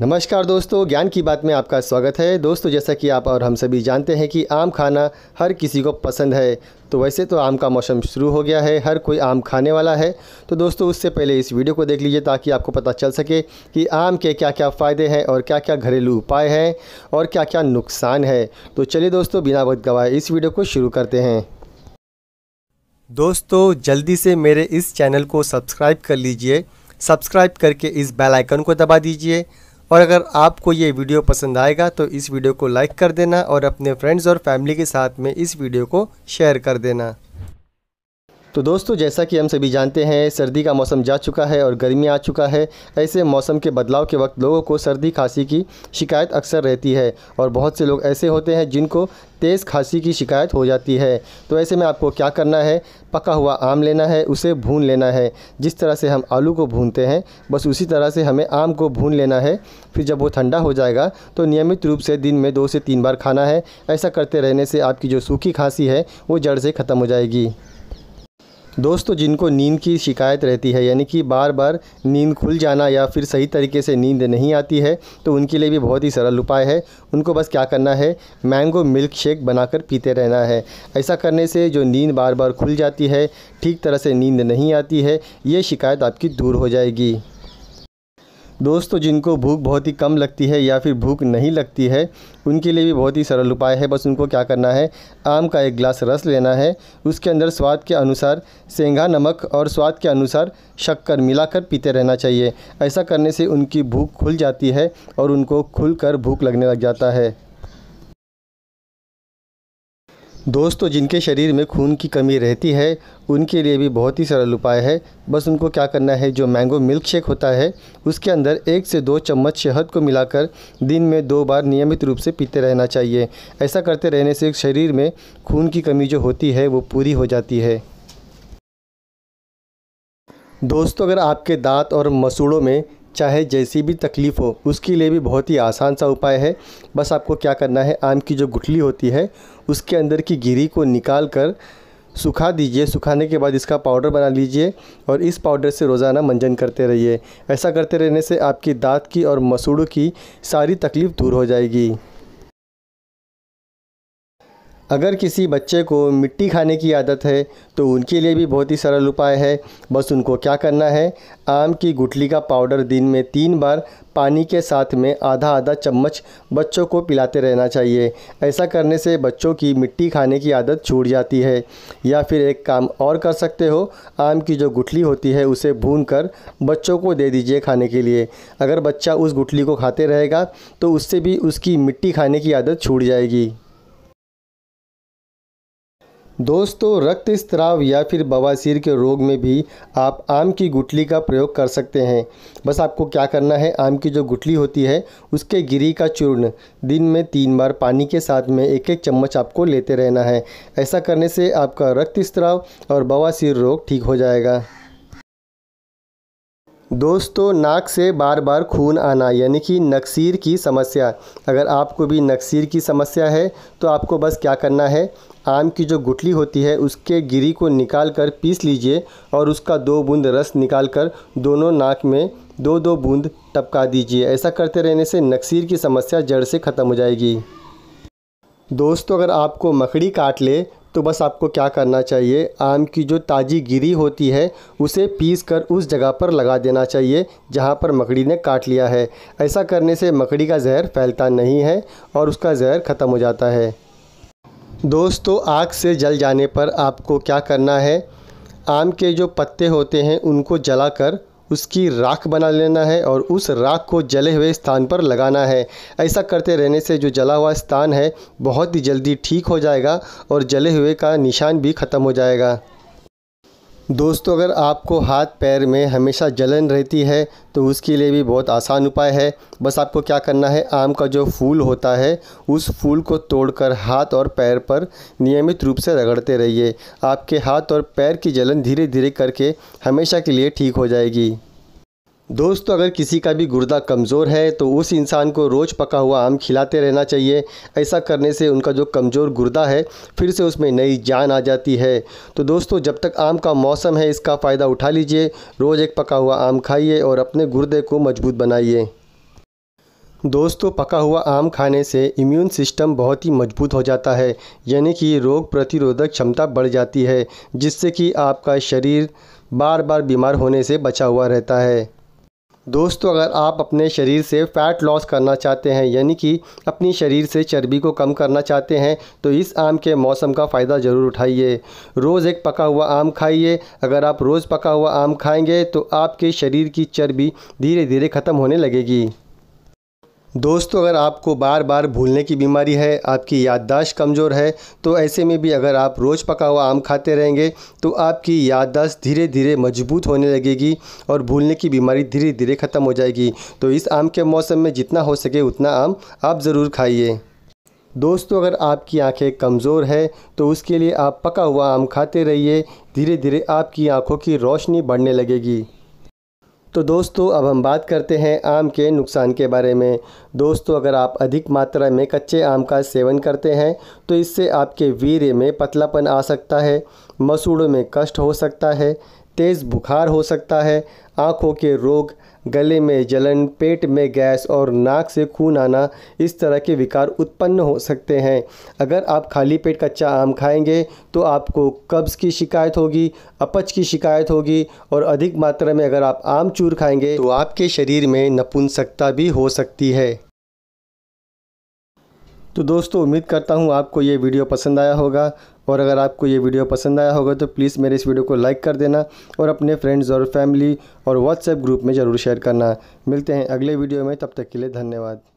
नमस्कार दोस्तों ज्ञान की बात में आपका स्वागत है दोस्तों जैसा कि आप और हम सभी जानते हैं कि आम खाना हर किसी को पसंद है तो वैसे तो आम का मौसम शुरू हो गया है हर कोई आम खाने वाला है तो दोस्तों उससे पहले इस वीडियो को देख लीजिए ताकि आपको पता चल सके कि आम के क्या क्या फ़ायदे हैं और क्या क्या घरेलू उपाय हैं और क्या क्या नुकसान है तो चलिए दोस्तों बिना वक्त गवाए इस वीडियो को शुरू करते हैं दोस्तों जल्दी से मेरे इस चैनल को सब्सक्राइब कर लीजिए सब्सक्राइब करके इस बेलाइकन को दबा दीजिए और अगर आपको ये वीडियो पसंद आएगा तो इस वीडियो को लाइक कर देना और अपने फ्रेंड्स और फैमिली के साथ में इस वीडियो को शेयर कर देना तो दोस्तों जैसा कि हम सभी जानते हैं सर्दी का मौसम जा चुका है और गर्मी आ चुका है ऐसे मौसम के बदलाव के वक्त लोगों को सर्दी खांसी की शिकायत अक्सर रहती है और बहुत से लोग ऐसे होते हैं जिनको तेज़ खांसी की शिकायत हो जाती है तो ऐसे में आपको क्या करना है पका हुआ आम लेना है उसे भून लेना है जिस तरह से हम आलू को भूनते हैं बस उसी तरह से हमें आम को भून लेना है फिर जब वो ठंडा हो जाएगा तो नियमित रूप से दिन में दो से तीन बार खाना है ऐसा करते रहने से आपकी जो सूखी खांसी है वो जड़ से ख़त्म हो जाएगी दोस्तों जिनको नींद की शिकायत रहती है यानी कि बार बार नींद खुल जाना या फिर सही तरीके से नींद नहीं आती है तो उनके लिए भी बहुत ही सरल उपाय है उनको बस क्या करना है मैंगो मिल्क शेक बनाकर पीते रहना है ऐसा करने से जो नींद बार बार खुल जाती है ठीक तरह से नींद नहीं आती है ये शिकायत आपकी दूर हो जाएगी दोस्तों जिनको भूख बहुत ही कम लगती है या फिर भूख नहीं लगती है उनके लिए भी बहुत ही सरल उपाय है बस उनको क्या करना है आम का एक गिलास रस लेना है उसके अंदर स्वाद के अनुसार सेंघा नमक और स्वाद के अनुसार शक्कर मिलाकर पीते रहना चाहिए ऐसा करने से उनकी भूख खुल जाती है और उनको खुल कर भूख लगने लग जाता है दोस्तों जिनके शरीर में खून की कमी रहती है उनके लिए भी बहुत ही सरल उपाय है बस उनको क्या करना है जो मैंगो मिल्क शेक होता है उसके अंदर एक से दो चम्मच शहद को मिलाकर दिन में दो बार नियमित रूप से पीते रहना चाहिए ऐसा करते रहने से शरीर में खून की कमी जो होती है वो पूरी हो जाती है दोस्तों अगर आपके दांत और मसूड़ों में चाहे जैसी भी तकलीफ़ हो उसके लिए भी बहुत ही आसान सा उपाय है बस आपको क्या करना है आम की जो गुठली होती है उसके अंदर की गिरी को निकाल कर सुखा दीजिए सुखाने के बाद इसका पाउडर बना लीजिए और इस पाउडर से रोज़ाना मंजन करते रहिए ऐसा करते रहने से आपकी दांत की और मसूड़ों की सारी तकलीफ़ दूर हो जाएगी अगर किसी बच्चे को मिट्टी खाने की आदत है तो उनके लिए भी बहुत ही सरल उपाय है बस उनको क्या करना है आम की गुठली का पाउडर दिन में तीन बार पानी के साथ में आधा आधा चम्मच बच्चों को पिलाते रहना चाहिए ऐसा करने से बच्चों की मिट्टी खाने की आदत छूट जाती है या फिर एक काम और कर सकते हो आम की जो गुठली होती है उसे भून कर बच्चों को दे दीजिए खाने के लिए अगर बच्चा उस गुठली को खाते रहेगा तो उससे भी उसकी मिट्टी खाने की आदत छूट जाएगी दोस्तों रक्त स्त्राव या फिर बवासीर के रोग में भी आप आम की गुटली का प्रयोग कर सकते हैं बस आपको क्या करना है आम की जो गुटली होती है उसके गिरी का चूर्ण दिन में तीन बार पानी के साथ में एक एक चम्मच आपको लेते रहना है ऐसा करने से आपका रक्त स्त्राव और बवासीर रोग ठीक हो जाएगा दोस्तों नाक से बार बार खून आना यानी कि नक्सीर की समस्या अगर आपको भी नक्सीर की समस्या है तो आपको बस क्या करना है आम की जो गुठली होती है उसके गिरी को निकाल कर पीस लीजिए और उसका दो बूंद रस निकाल कर दोनों नाक में दो दो बूंद टपका दीजिए ऐसा करते रहने से नक्सीर की समस्या जड़ से ख़त्म हो जाएगी दोस्तों अगर आपको मकड़ी काट ले तो बस आपको क्या करना चाहिए आम की जो ताज़ी गिरी होती है उसे पीस कर उस जगह पर लगा देना चाहिए जहाँ पर मकड़ी ने काट लिया है ऐसा करने से मकड़ी का जहर फैलता नहीं है और उसका जहर ख़त्म हो जाता है दोस्तों आग से जल जाने पर आपको क्या करना है आम के जो पत्ते होते हैं उनको जलाकर उसकी राख बना लेना है और उस राख को जले हुए स्थान पर लगाना है ऐसा करते रहने से जो जला हुआ स्थान है बहुत ही जल्दी ठीक हो जाएगा और जले हुए का निशान भी ख़त्म हो जाएगा दोस्तों अगर आपको हाथ पैर में हमेशा जलन रहती है तो उसके लिए भी बहुत आसान उपाय है बस आपको क्या करना है आम का जो फूल होता है उस फूल को तोड़कर हाथ और पैर पर नियमित रूप से रगड़ते रहिए आपके हाथ और पैर की जलन धीरे धीरे करके हमेशा के लिए ठीक हो जाएगी दोस्तों अगर किसी का भी गुर्दा कमज़ोर है तो उस इंसान को रोज़ पका हुआ आम खिलाते रहना चाहिए ऐसा करने से उनका जो कमज़ोर गुर्दा है फिर से उसमें नई जान आ जाती है तो दोस्तों जब तक आम का मौसम है इसका फ़ायदा उठा लीजिए रोज़ एक पका हुआ आम खाइए और अपने गुर्दे को मजबूत बनाइए दोस्तों पका हुआ आम खाने से इम्यून सिस्टम बहुत ही मजबूत हो जाता है यानी कि रोग प्रतिरोधक क्षमता बढ़ जाती है जिससे कि आपका शरीर बार बार बीमार होने से बचा हुआ रहता है दोस्तों अगर आप अपने शरीर से फ़ैट लॉस करना चाहते हैं यानी कि अपनी शरीर से चर्बी को कम करना चाहते हैं तो इस आम के मौसम का फ़ायदा ज़रूर उठाइए रोज़ एक पका हुआ आम खाइए अगर आप रोज़ पका हुआ आम खाएंगे तो आपके शरीर की चर्बी धीरे धीरे ख़त्म होने लगेगी दोस्तों अगर आपको बार बार भूलने की बीमारी है आपकी याददाश्त कमज़ोर है तो ऐसे में भी अगर आप रोज़ पका हुआ आम खाते रहेंगे तो आपकी याददाश्त धीरे धीरे मजबूत होने लगेगी और भूलने की बीमारी धीरे धीरे ख़त्म हो जाएगी तो इस आम के मौसम में जितना हो सके उतना आम आप ज़रूर खाइए दोस्तों अगर आपकी आंखें कमज़ोर है तो उसके लिए आप पका हुआ आम खाते रहिए धीरे धीरे आपकी आंखों की रोशनी बढ़ने लगेगी तो दोस्तों अब हम बात करते हैं आम के नुकसान के बारे में दोस्तों अगर आप अधिक मात्रा में कच्चे आम का सेवन करते हैं तो इससे आपके वीर्य में पतलापन आ सकता है मसूड़ों में कष्ट हो सकता है तेज़ बुखार हो सकता है आँखों के रोग गले में जलन पेट में गैस और नाक से खून आना इस तरह के विकार उत्पन्न हो सकते हैं अगर आप खाली पेट कच्चा आम खाएंगे तो आपको कब्ज़ की शिकायत होगी अपच की शिकायत होगी और अधिक मात्रा में अगर आप आमचूर खाएंगे तो आपके शरीर में नपुंसकता भी हो सकती है तो दोस्तों उम्मीद करता हूँ आपको ये वीडियो पसंद आया होगा और अगर आपको ये वीडियो पसंद आया होगा तो प्लीज़ मेरे इस वीडियो को लाइक कर देना और अपने फ्रेंड्स और फैमिली और व्हाट्सएप ग्रुप में ज़रूर शेयर करना मिलते हैं अगले वीडियो में तब तक के लिए धन्यवाद